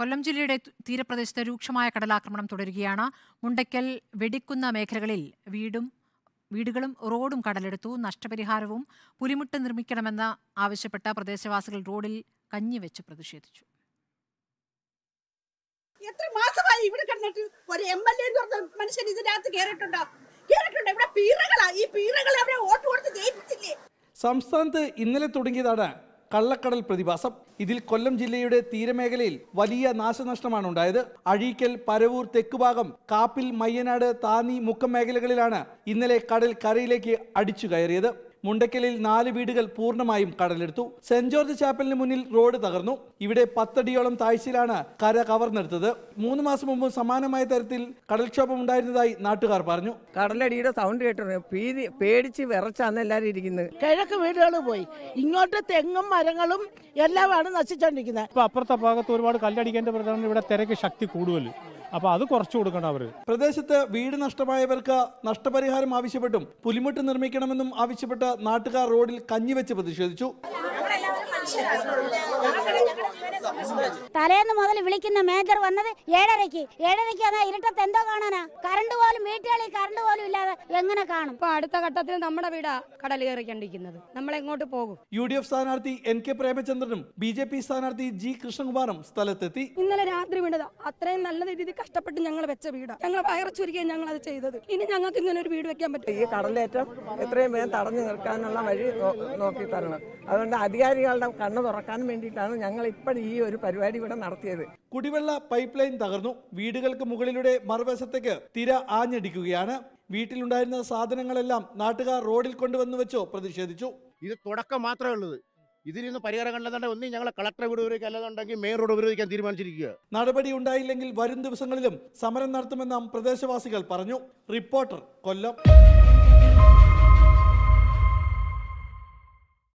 കൊല്ലം ജില്ലയുടെ തീരപ്രദേശത്ത് രൂക്ഷമായ കടലാക്രമണം തുടരുകയാണ് മുണ്ടയ്ക്കൽ വെടിക്കുന്ന മേഖലകളിൽ വീടും വീടുകളും റോഡും കടലെടുത്തു നഷ്ടപരിഹാരവും പുലിമുട്ട് നിർമ്മിക്കണമെന്ന് ആവശ്യപ്പെട്ട പ്രദേശവാസികൾ റോഡിൽ കഞ്ഞിവെച്ച് പ്രതിഷേധിച്ചു എത്ര മാസമായി ഇവിടെ കണ്ടിട്ട് ഒരു എം എൽ എ എന്ന് പറഞ്ഞ മനുഷ്യൻ ഇതിനകത്ത് കയറിയിട്ടുണ്ടോ കയറിയിട്ടുണ്ടോ ഇവിടെ പീറകളാ ഈ പീറകളെ അവരെ വോട്ട് കൊടുത്ത് ജയിപ്പിച്ചില്ലേ സംസ്ഥാനത്ത് ഇന്നലെ തുടങ്ങിയതാണ് കള്ളക്കടൽ പ്രതിഭാസം ഇതിൽ കൊല്ലം ജില്ലയുടെ തീരമേഖലയിൽ വലിയ നാശനഷ്ടമാണ് ഉണ്ടായത് അഴീക്കൽ പരവൂർ തെക്കുഭാഗം കാപ്പിൽ മയ്യനാട് താന്നി മുക്കം മേഖലകളിലാണ് ഇന്നലെ കടൽ കരയിലേക്ക് അടിച്ചു കയറിയത് മുണ്ടക്കലിൽ നാല് വീടുകൾ പൂർണ്ണമായും കടലെടുത്തു സെന്റ് ജോർജ് ചാപ്പലിന് മുന്നിൽ റോഡ് തകർന്നു ഇവിടെ പത്തടിയോളം താഴ്ചയിലാണ് കര കവർന്നെടുത്തത് മൂന്ന് മാസം മുമ്പ് സമാനമായ തരത്തിൽ കടൽക്ഷോഭം ഉണ്ടായിരുന്നതായി നാട്ടുകാർ പറഞ്ഞു കടലടിയുടെ സൗണ്ട് കേട്ടിരുന്നു പേടിച്ച് വിറച്ചാന്ന് എല്ലാവരും ഇരിക്കുന്നത് കിഴക്ക് വീടുകൾ പോയി ഇങ്ങോട്ട് തെങ്ങും മരങ്ങളും എല്ലാമാണ് നശിച്ചോണ്ടിരിക്കുന്നത് അപ്പുറത്തെ ഭാഗത്ത് ഒരുപാട് കല്ലടിക്കേണ്ട ഇവിടെ തിരക്ക് ശക്തി കൂടുതൽ അപ്പോൾ അത് കുറച്ച് കൊടുക്കണം അവർ പ്രദേശത്ത് വീട് നഷ്ടമായവർക്ക് നഷ്ടപരിഹാരം ആവശ്യപ്പെട്ടും പുലിമുട്ട് നിർമ്മിക്കണമെന്നും ആവശ്യപ്പെട്ട് നാട്ടുകാർ റോഡിൽ കഞ്ഞിവെച്ച് പ്രതിഷേധിച്ചു വിളിക്കുന്ന മേജർ വന്നത് ഏഴരയ്ക്ക് ഏഴരയ്ക്ക് എന്നാ ഇരുട്ടത്ത് എന്തോ കാണാനാ കറണ്ട് പോലും വീട്ടുകളിൽ കറണ്ട് പോലും ഇല്ലാതെ എങ്ങനെ കാണും ഇപ്പൊ അടുത്ത ഘട്ടത്തിൽ നമ്മുടെ വീടാ കടൽ കയറിക്കൊണ്ടിരിക്കുന്നത് നമ്മൾ എങ്ങോട്ട് പോകും യു ഡി എഫ് സ്ഥാനാർത്ഥി എൻ കെ പ്രേമചന്ദ്രനും ബി ജെ പി സ്ഥാനാർത്ഥി ജി കൃഷ്ണകുമാറും സ്ഥലത്തെത്തി ഇന്നലെ രാത്രി വീണത് അത്രയും നല്ല രീതിയിൽ കഷ്ടപ്പെട്ട് ഞങ്ങൾ വെച്ച വീട് ഞങ്ങൾ വയറച്ചൊരുക്കുകയും ഞങ്ങൾ അത് ചെയ്തത് ഇനി ഞങ്ങൾക്ക് ഇങ്ങനെ ഒരു വീട് വെക്കാൻ പറ്റും ഈ കടലേറ്റം എത്രയും വേഗം തടഞ്ഞു നിൽക്കാനുള്ള വഴി നോക്കി തരണം അതുകൊണ്ട് അധികാരികളുടെ കണ്ണ് തുറക്കാൻ വേണ്ടിയിട്ടാണ് ഞങ്ങൾ ഇപ്പോൾ ഈ ഒരു പരിപാടി ഇവിടെ നടത്തിയത് കുടിവെള്ള പൈപ്പ് ലൈൻ തകർന്നു വീടുകൾക്ക് മുകളിലൂടെ മറുവശത്തേക്ക് തിര ആഞ്ഞടിക്കുകയാണ് വീട്ടിലുണ്ടായിരുന്ന സാധനങ്ങളെല്ലാം നാട്ടുകാർ റോഡിൽ കൊണ്ടുവന്നു വെച്ചോ പ്രതിഷേധിച്ചു ഇത് തുടക്കം മാത്രമേ ഉള്ളത് ഇതിൽ നിന്ന് പരിഹാരം കണ്ടെന്നുണ്ടെങ്കിൽ ഒന്നും ഞങ്ങളെ കളക്ടറെ വിടുവരേക്ക് അല്ലാതുണ്ടെങ്കിൽ മേയർ റോഡ് ഉപയോഗിക്കാൻ തീരുമാനിച്ചിരിക്കുക നടപടി ഉണ്ടായില്ലെങ്കിൽ വരും ദിവസങ്ങളിലും സമരം നടത്തുമെന്നും പ്രദേശവാസികൾ പറഞ്ഞു റിപ്പോർട്ടർ കൊല്ലം